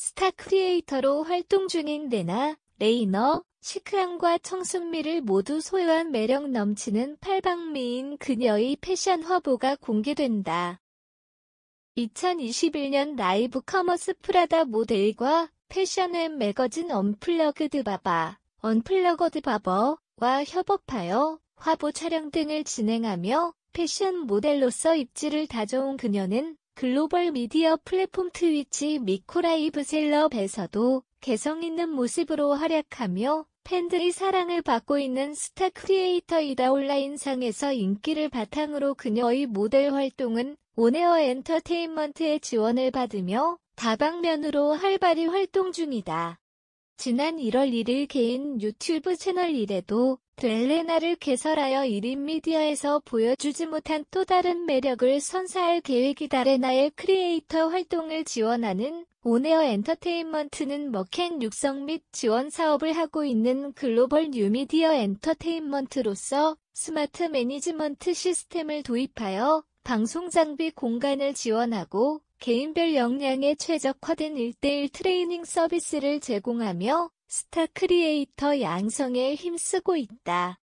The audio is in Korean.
스타 크리에이터로 활동 중인 데나 레이너, 시크함과 청순미를 모두 소유한 매력 넘치는 팔방미인 그녀의 패션 화보가 공개된다. 2021년 라이브 커머스 프라다 모델과 패션웹 매거진 언플러그드 바바, 언플러거드 바버와 협업하여 화보 촬영 등을 진행하며 패션 모델로서 입지를 다져온 그녀는 글로벌 미디어 플랫폼 트위치 미코라이브 셀럽에서도 개성 있는 모습으로 활약하며 팬들이 사랑을 받고 있는 스타 크리에이터이다 온라인상에서 인기를 바탕으로 그녀의 모델 활동은 온에어 엔터테인먼트의 지원을 받으며 다방면으로 활발히 활동 중이다. 지난 1월 1일 개인 유튜브 채널 1에도 델레나를 개설하여 1인 미디어에서 보여주지 못한 또 다른 매력을 선사할 계획이다. 레나의 크리에이터 활동을 지원하는 오네어 엔터테인먼트는 머켄 육성 및 지원 사업을 하고 있는 글로벌 뉴미디어 엔터테인먼트로서 스마트 매니지먼트 시스템을 도입하여 방송 장비 공간을 지원하고 개인별 역량에 최적화된 1대1 트레이닝 서비스를 제공하며 스타 크리에이터 양성에 힘쓰고 있다.